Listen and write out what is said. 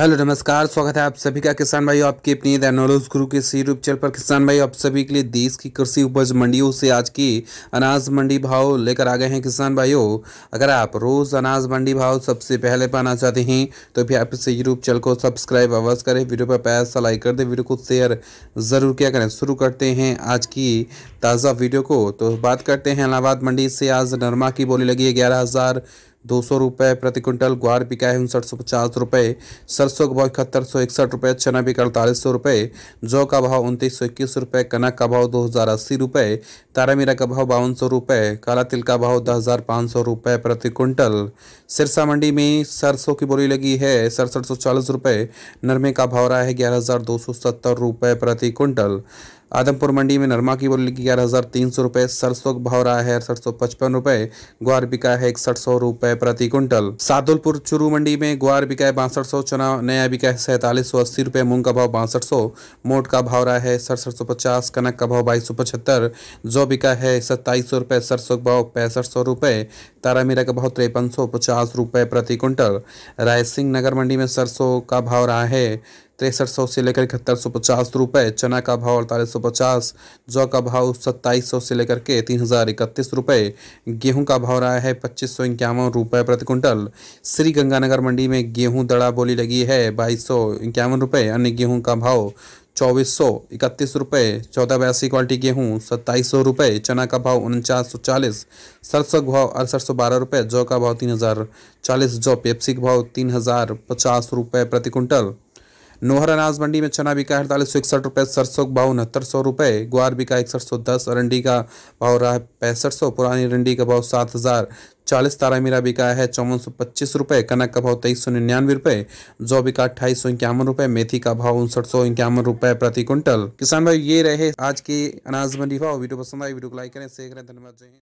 hello नमस्कार स्वागत है आप सभी का किसान भाई आपकी अपनी दैनोलोज गुरु के सी यूट्यूब चैनल पर किसान भाई आप सभी के लिए देश की कृषि उपज मंडियों से आज की अनाज मंडी भाव लेकर आ गए हैं किसान भाइयों अगर आप रोज़ अनाज मंडी भाव सबसे पहले पाना चाहते हैं तो फिर आप इस यूट्यूब चैनल को सब्सक्राइब अवश्य करें वीडियो पर पैसा लाइक कर दें वीडियो को शेयर ज़रूर किया करें शुरू करते हैं आज की ताज़ा वीडियो को तो बात करते हैं इलाहाबाद मंडी से आज नरमा की बोली लगी है ग्यारह दो सौ रुपये प्रति क्विंटल ग्वार बिका है उनसठ सौ पचास रुपये सरसों का भाव इकहत्तर सौ इकसठ रुपये चना बिका अड़तालीस सौ रुपये जौ का भाव उनतीस सौ इक्कीस रुपये कनक का भाव दो हज़ार अस्सी रुपये तारा मीरा का भाव बावन सौ रुपये काला तिल का भाव दस हज़ार पाँच सौ रुपये प्रति क्विंटल सिरसा मंडी में सरसों की बोली लगी है सड़सठ सौ चालीस रुपये नरमे का भाव रहा है ग्यारह हज़ार दो सौ सत्तर रुपये प्रति क्विंटल आदमपुर मंडी में नरमा की बोली ग्यारह हज़ार तीन सौ रुपये सरसों का भाव रहा है अड़सठ सौ पचपन रुपये ग्वार बिका है इकसठ सौ रुपये प्रति कुंटल सादुलपुर चुरू मंडी में ग्वार बिका है बासठ सौ चना नया बिका है सैंतालीस सौ अस्सी रुपये मूंग का भाव बासठ सौ मोट का भाव रहा है सड़सठ सौ पचास कनक का भाव बाईस सौ पचहत्तर जौ बिका है सत्ताईस सौ रुपये सरसों का भाव पैंसठ सौ रुपये तारा मीरा का भाव तिरपन सौ पचास रुपये प्रति कुंटल रायसिंह नगर मंडी में सरसों का भाव रहा है तिरसठ सौ से लेकर इकहत्तर सौ पचास रुपये चना का भाव अड़तालीस सौ पचास जौ का भाव सत्ताईस सौ से लेकर के तीन हज़ार इकतीस रुपये गेहूँ का भाव रहा है पच्चीस सौ इक्यावन रुपये प्रति कुंटल श्री गंगानगर मंडी में गेहूँ दड़ा बोली लगी है बाईस सौ इक्यावन रुपये अन्य गेहूँ का भाव चौबीस सौ इकतीस रुपये चौदह बयासी क्वालिटी गेहूँ सत्ताईस सौ रुपये चना का भाव उनचास सौ चालीस सरसों का भाव अड़सठ सौ बारह रुपये जौ का भाव तीन हज़ार चालीस जौ पेप्सी का भाव तीन हज़ार पचास रुपये प्रति कुंटल नोहर अनाज मंडी में चना बिका अड़तालीस सौ इकसठ रुपये सरसों का भाव उनहत्तर सौ रुपये ग्वार बिका इकसठ सौ दस अरंडी का भाव रहा है पैंसठ सौ पुरानी अरंडी का भाव सात हज़ार चालीस तारा मीरा बिका है चौवन सौ पच्चीस रुपये कनक का भाव तेईस सौ निन्यानवे रुपये जौ बिका अट्ठाईस सौ इक्यावन रुपये मेथी का भाव उनसठ सौ इक्यावन रुपये प्रति क्विंटल किसान भाई ये रहे आज की अनाज मंडी भाव वीडियो पसंद आए वीडियो को लाइक करें शेयर करें धन्यवाद जय